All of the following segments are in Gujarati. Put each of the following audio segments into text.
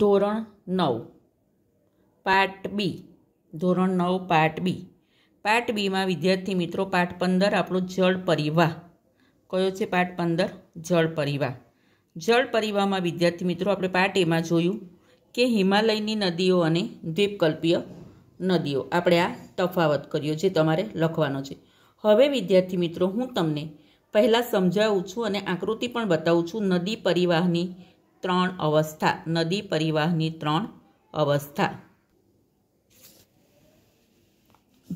ધોરણ નવ પાર્ટ બી ધોરણ નવ પાર્ટ બી પાર્ટ બીમાં વિદ્યાર્થી મિત્રો પાઠ પંદર આપણો જળ પરિવાહ કયો છે પાઠ પંદર જળ પરિવાહ જળ પરિવાહમાં વિદ્યાર્થી મિત્રો આપણે પાઠ એમાં જોયું કે હિમાલયની નદીઓ અને દ્વીપકલ્પીય નદીઓ આપણે આ તફાવત કર્યો જે તમારે લખવાનો છે હવે વિદ્યાર્થી મિત્રો હું તમને પહેલાં સમજાવું છું અને આકૃતિ પણ બતાવું છું નદી પરિવાહની ત્રણ અવસ્થા નદી પરિવાહની ત્રણ અવસ્થા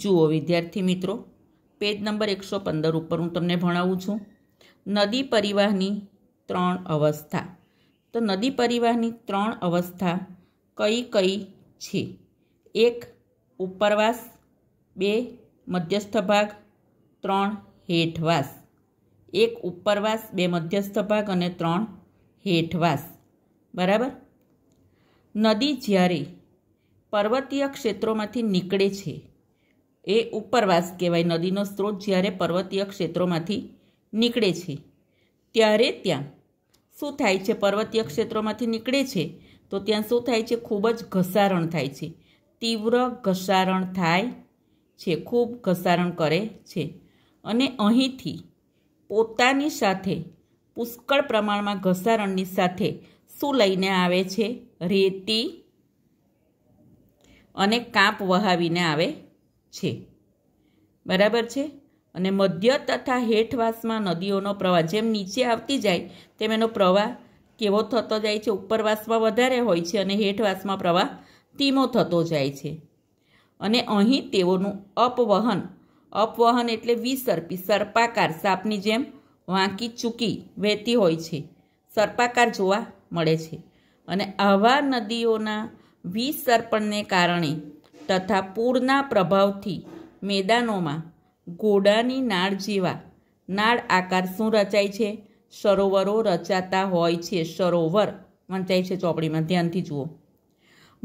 જુઓ વિદ્યાર્થી મિત્રો પેજ નંબર એકસો પંદર ઉપર હું તમને ભણાવું છું નદી પરિવાહની ત્રણ અવસ્થા તો નદી પરિવાહની ત્રણ અવસ્થા કઈ કઈ છે એક ઉપરવાસ બે મધ્યસ્થ ભાગ ત્રણ હેઠવાસ એક ઉપરવાસ બે મધ્યસ્થ ભાગ અને ત્રણ હેઠવાસ બરાબર નદી જ્યારે પર્વતીય ક્ષેત્રોમાંથી નીકળે છે એ ઉપરવાસ કહેવાય નદીનો સ્ત્રોત જ્યારે પર્વતીય ક્ષેત્રોમાંથી નીકળે છે ત્યારે ત્યાં શું થાય છે પર્વતીય ક્ષેત્રોમાંથી નીકળે છે તો ત્યાં શું થાય છે ખૂબ જ ઘસારણ થાય છે તીવ્ર ઘસારણ થાય છે ખૂબ ઘસારણ કરે છે અને અહીંથી પોતાની સાથે પુષ્કળ પ્રમાણમાં ઘસારણની સાથે શું લઈને આવે છે રેતી અને કાપ વહાવીને આવે છે બરાબર છે અને મધ્ય તથા હેઠવાસમાં નદીઓનો પ્રવાહ જેમ નીચે આવતી જાય તેમ એનો પ્રવાહ કેવો થતો જાય છે ઉપરવાસમાં વધારે હોય છે અને હેઠવાસમાં પ્રવાહ ધીમો થતો જાય છે અને અહીં તેઓનું અપવહન અપવહન એટલે વિસર્પી સર્પાકાર સાપની જેમ વાંકી ચૂકી વહેતી હોય છે સર્પાકાર જોવા મળે છે અને આવા નદીઓના વિસર્પણને કારણે તથા પૂરના પ્રભાવથી મેદાનોમાં ઘોડાની નાળ જેવા નાળ આકાર શું રચાય છે સરોવરો રચાતા હોય છે સરોવર વંચાય છે ચોપડીમાં ધ્યાનથી જુઓ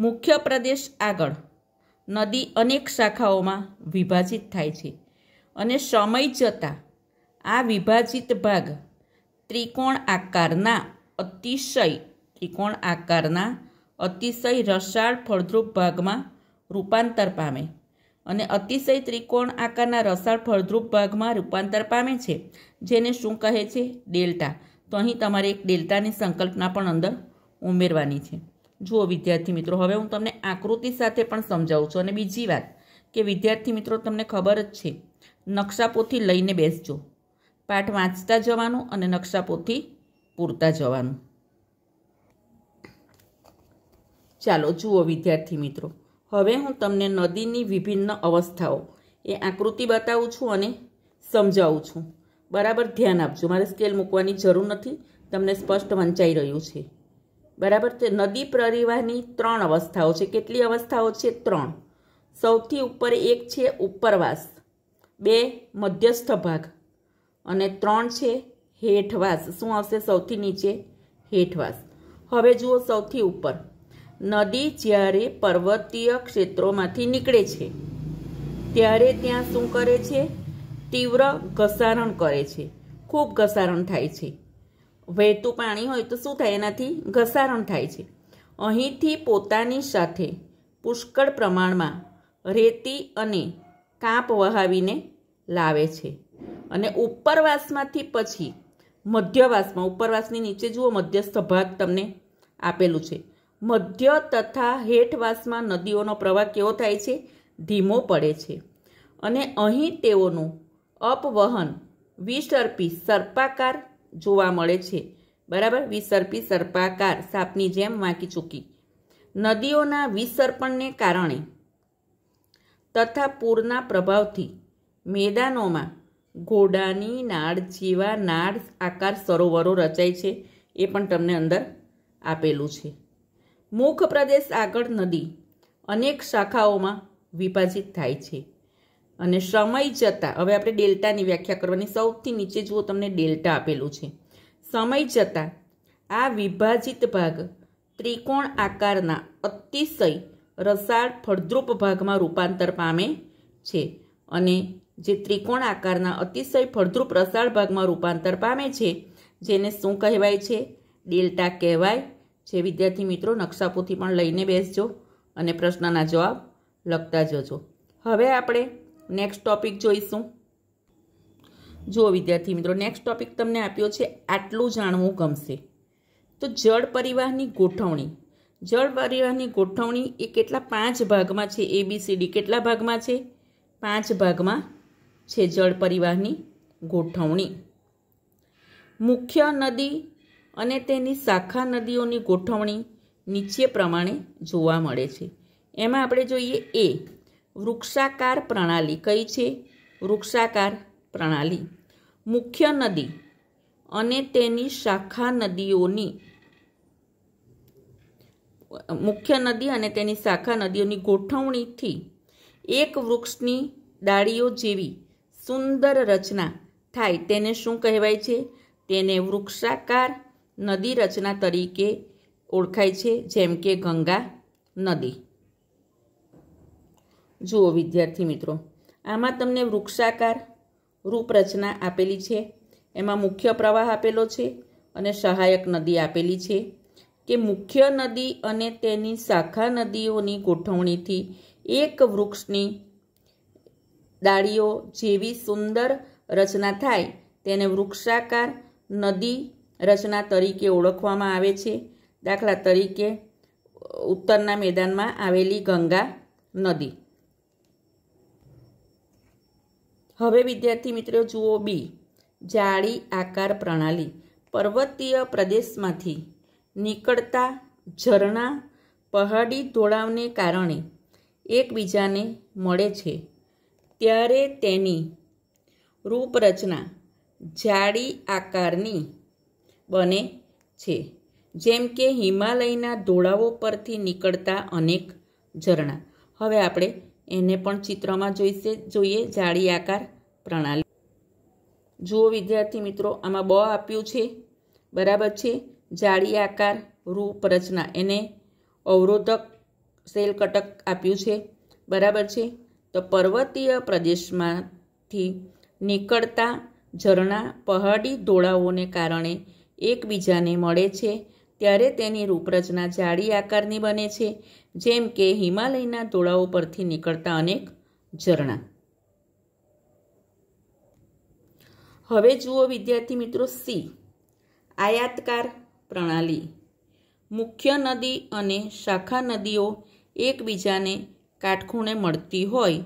મુખ્ય પ્રદેશ આગળ નદી અનેક શાખાઓમાં વિભાજિત થાય છે અને સમય જતાં આ વિભાજિત ભાગ ત્રિકોણ આકારના અતિશય ત્રિકોણ આકારના અતિશય રસાળ ફળદ્રુપ ભાગમાં રૂપાંતર પામે અને અતિશય ત્રિકોણ આકારના રસાળ ફળદ્રુપ ભાગમાં રૂપાંતર પામે છે જેને શું કહે છે ડેલ્ટા તો અહીં તમારે એક ડેલ્ટાની સંકલ્પના પણ અંદર ઉમેરવાની છે જુઓ વિદ્યાર્થી મિત્રો હવે હું તમને આકૃતિ સાથે પણ સમજાવું છું અને બીજી વાત કે વિદ્યાર્થી મિત્રો તમને ખબર જ છે નકશાપોથી લઈને બેસજો પાઠ વાંચતા જવાનું અને નકશાપોથી પૂરતા જવાનું ચાલો જુઓ વિદ્યાર્થી મિત્રો હવે હું તમને નદીની વિભિન્ન અવસ્થાઓ એ આકૃતિ બતાવું છું અને સમજાવું છું બરાબર ધ્યાન આપજો મારે સ્કેલ મૂકવાની જરૂર નથી તમને સ્પષ્ટ વંચાઈ રહ્યું છે બરાબર તે નદી પ્રરિવાહની ત્રણ અવસ્થાઓ છે કેટલી અવસ્થાઓ છે ત્રણ સૌથી ઉપર એક છે ઉપરવાસ બે મધ્યસ્થ ભાગ અને ત્રણ છે હેઠવાસ શું આવશે સૌથી નીચે હેઠવાસ હવે જુઓ સૌથી ઉપર નદી જ્યારે પર્વતીય ક્ષેત્રોમાંથી નીકળે છે ત્યારે ત્યાં શું કરે છે તીવ્ર ઘસારણ કરે છે ખૂબ ઘસારણ થાય છે વહેતું પાણી હોય તો શું થાય એનાથી ઘસારણ થાય છે અહીંથી પોતાની સાથે પુષ્કળ પ્રમાણમાં રેતી અને કાંપ વહાવીને લાવે છે અને ઉપરવાસમાંથી પછી મધ્યવાસમાં ઉપરવાસની નીચે જુઓ મધ્યસ્થ ભાગ તમને આપેલું છે મધ્ય તથા હેઠવાસમાં નદીઓનો પ્રવાહ કેવો થાય છે ધીમો પડે છે અને અહીં તેઓનું અપવહન વિસર્પી સર્પાકાર જોવા મળે છે બરાબર વિસર્પી સર્પાકાર સાપની જેમ વાંકી ચૂકી નદીઓના વિસર્પણને કારણે તથા પૂરના પ્રભાવથી મેદાનોમાં ઘોડાની નાળ જેવા નાળ આકાર સરોવરો રચાય છે એ પણ તમને અંદર આપેલું છે મુખ પ્રદેશ આગળ નદી અનેક શાખાઓમાં વિભાજિત થાય છે અને સમય જતાં હવે આપણે ડેલ્ટાની વ્યાખ્યા કરવાની સૌથી નીચે જુઓ તમને ડેલ્ટા આપેલું છે સમય જતાં આ વિભાજિત ભાગ ત્રિકોણ આકારના અતિશય રસાળ ફળદ્રુપ ભાગમાં રૂપાંતર પામે છે અને જે ત્રિકોણ આકારના અતિશય ફળદ્રુપ રસાળ ભાગમાં રૂપાંતર પામે છે જેને શું કહેવાય છે ડેલ્ટા કહેવાય જે વિદ્યાર્થી મિત્રો નકશાપોથી પણ લઈને બેસજો અને પ્રશ્નના જવાબ લખતા જજો હવે આપણે નેક્સ્ટ ટોપિક જોઈશું જુઓ વિદ્યાર્થી મિત્રો નેક્સ્ટ ટોપિક તમને આપ્યો છે આટલું જાણવું ગમશે તો જળ પરિવારની ગોઠવણી જળ પરિવારની ગોઠવણી એ કેટલા પાંચ ભાગમાં છે એબીસીડી કેટલા ભાગમાં છે પાંચ ભાગમાં છે જળ પરિવારની ગોઠવણી મુખ્ય નદી અને તેની શાખા નદીઓની ગોઠવણી નીચે પ્રમાણે જોવા મળે છે એમાં આપણે જોઈએ એ વૃક્ષાકાર પ્રણાલી કઈ છે વૃક્ષાકાર પ્રણાલી મુખ્ય નદી અને તેની શાખા નદીઓની મુખ્ય નદી અને તેની શાખા નદીઓની ગોઠવણીથી એક વૃક્ષની ડાળીઓ જેવી સુંદર રચના થાય તેને શું કહેવાય છે તેને વૃક્ષાકાર નદી રચના તરીકે ઓળખાય છે જેમ કે ગંગા નદી જુઓ વિદ્યાર્થી મિત્રો આમાં તમને વૃક્ષાકાર રૂપરચના આપેલી છે એમાં મુખ્ય પ્રવાહ આપેલો છે અને સહાયક નદી આપેલી છે કે મુખ્ય નદી અને તેની શાખા નદીઓની ગોઠવણીથી એક વૃક્ષની ડાળીઓ જેવી સુંદર રચના થાય તેને વૃક્ષાકાર નદી રચના તરીકે ઓળખવામાં આવે છે દાખલા તરીકે ઉત્તરના મેદાનમાં આવેલી ગંગા નદી હવે વિદ્યાર્થી મિત્રો જુઓ બી જાળી આકાર પ્રણાલી પર્વતીય પ્રદેશમાંથી નીકળતા ઝરણા પહાડી ધોળાવને કારણે એકબીજાને મળે છે ત્યારે તેની રૂપરચના જાળી આકારની બને છે જેમ કે હિમાલયના ધોળાવો પરથી નીકળતા અનેક ઝરણા હવે આપણે એને પણ ચિત્રમાં જોઈશે જોઈએ જાળી આકાર પ્રણાલી જુઓ વિદ્યાર્થી મિત્રો આમાં બ આપ્યું છે બરાબર છે જાળી આકાર રૂપરચના એને અવરોધક સેલ કટક આપ્યું છે બરાબર છે તો પર્વતીય પ્રદેશમાંથી નીકળતા ઝરણા પહાડી ધોળાઓને કારણે એકબીજાને મળે છે ત્યારે તેની રૂપરચના જાડી આકારની બને છે જેમ કે હિમાલયના ટોળાઓ પરથી નીકળતા અનેક ઝરણા હવે જુઓ વિદ્યાર્થી મિત્રો સી આયાતકાર પ્રણાલી મુખ્ય નદી અને શાખા નદીઓ એકબીજાને કાટખૂણે મળતી હોય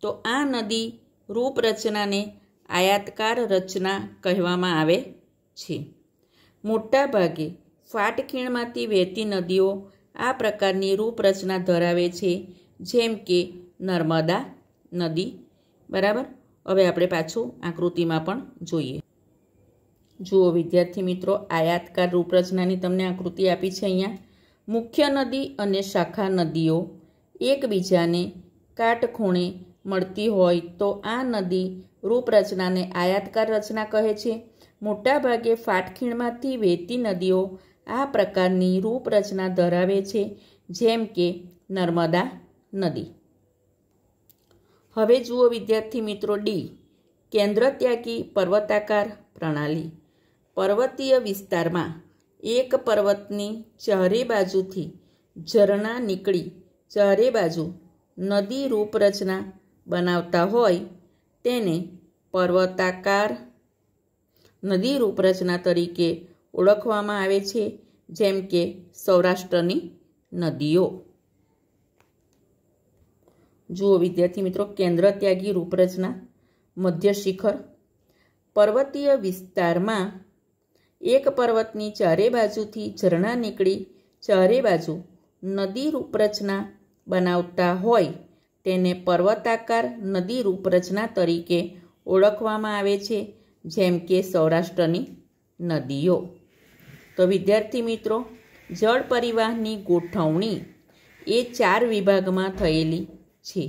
તો આ નદી રૂપરચનાને આયાતકાર રચના કહેવામાં આવે છે મોટાભાગે ફાટખીણમાંથી વહેતી નદીઓ આ પ્રકારની રૂપરચના ધરાવે છે જેમ કે નર્મદા નદી બરાબર હવે આપણે પાછું આકૃતિમાં પણ જોઈએ જુઓ વિદ્યાર્થી મિત્રો આયાતકાર રૂપરચનાની તમને આકૃતિ આપી છે અહીંયા મુખ્ય નદી અને શાખા નદીઓ એકબીજાને કાટખૂણે મળતી હોય તો આ નદી રૂપરચનાને આયાતકાર રચના કહે છે મોટાભાગે ફાટખીણમાંથી વહેતી નદીઓ આ પ્રકારની રૂપરચના ધરાવે છે જેમ કે નર્મદા નદી હવે જુઓ વિદ્યાર્થી મિત્રો ડી કેન્દ્ર ત્યાગી પર્વતાકાર પ્રણાલી પર્વતીય વિસ્તારમાં એક પર્વતની ચારે બાજુથી ઝરણા નીકળી ચારે બાજુ નદી રૂપરચના બનાવતા હોય તેને પર્વતાકાર નદી રૂપરચના તરીકે ઓળખવામાં આવે છે જેમ કે સૌરાષ્ટ્રની નદીઓ જુઓ વિદ્યાર્થી મિત્રો કેન્દ્ર ત્યાગી રૂપરચના મધ્ય શિખર પર્વતીય વિસ્તારમાં એક પર્વતની ચારે બાજુથી ઝરણા નીકળી ચારે બાજુ નદી રૂપરચના બનાવતા હોય તેને પર્વતાકાર નદી રૂપરચના તરીકે ઓળખવામાં આવે છે જેમ કે સૌરાષ્ટ્રની નદીઓ તો વિદ્યાર્થી મિત્રો જળ પરિવહનની ગોઠવણી એ ચાર વિભાગમાં થયેલી છે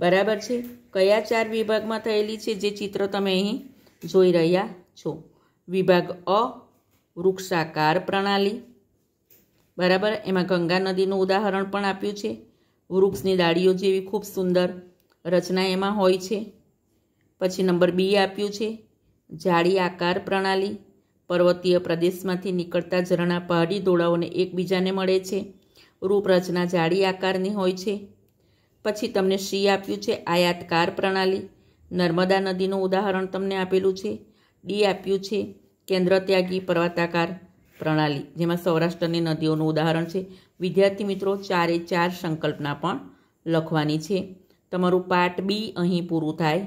બરાબર છે કયા ચાર વિભાગમાં થયેલી છે જે ચિત્ર તમે અહીં જોઈ રહ્યા છો વિભાગ અ વૃક્ષાકાર પ્રણાલી બરાબર એમાં ગંગા નદીનું ઉદાહરણ પણ આપ્યું છે વૃક્ષની ડાળીઓ જેવી ખૂબ સુંદર રચના એમાં હોય છે પછી નંબર બી આપ્યું છે જાળી આકાર પ્રણાલી પર્વતીય પ્રદેશમાંથી નીકળતા ઝરણા પહાડી દોડાઓને એકબીજાને મળે છે રૂપરચના જાળી આકારની હોય છે પછી તમને સી આપ્યું છે આયાતકાર પ્રણાલી નર્મદા નદીનું ઉદાહરણ તમને આપેલું છે ડી આપ્યું છે કેન્દ્ર ત્યાગી પર્વતાકાર પ્રણાલી જેમાં સૌરાષ્ટ્રની નદીઓનું ઉદાહરણ છે વિદ્યાર્થી મિત્રો ચારે ચાર સંકલ્પના પણ લખવાની છે તમારું પાર્ટ બી અહીં પૂરું થાય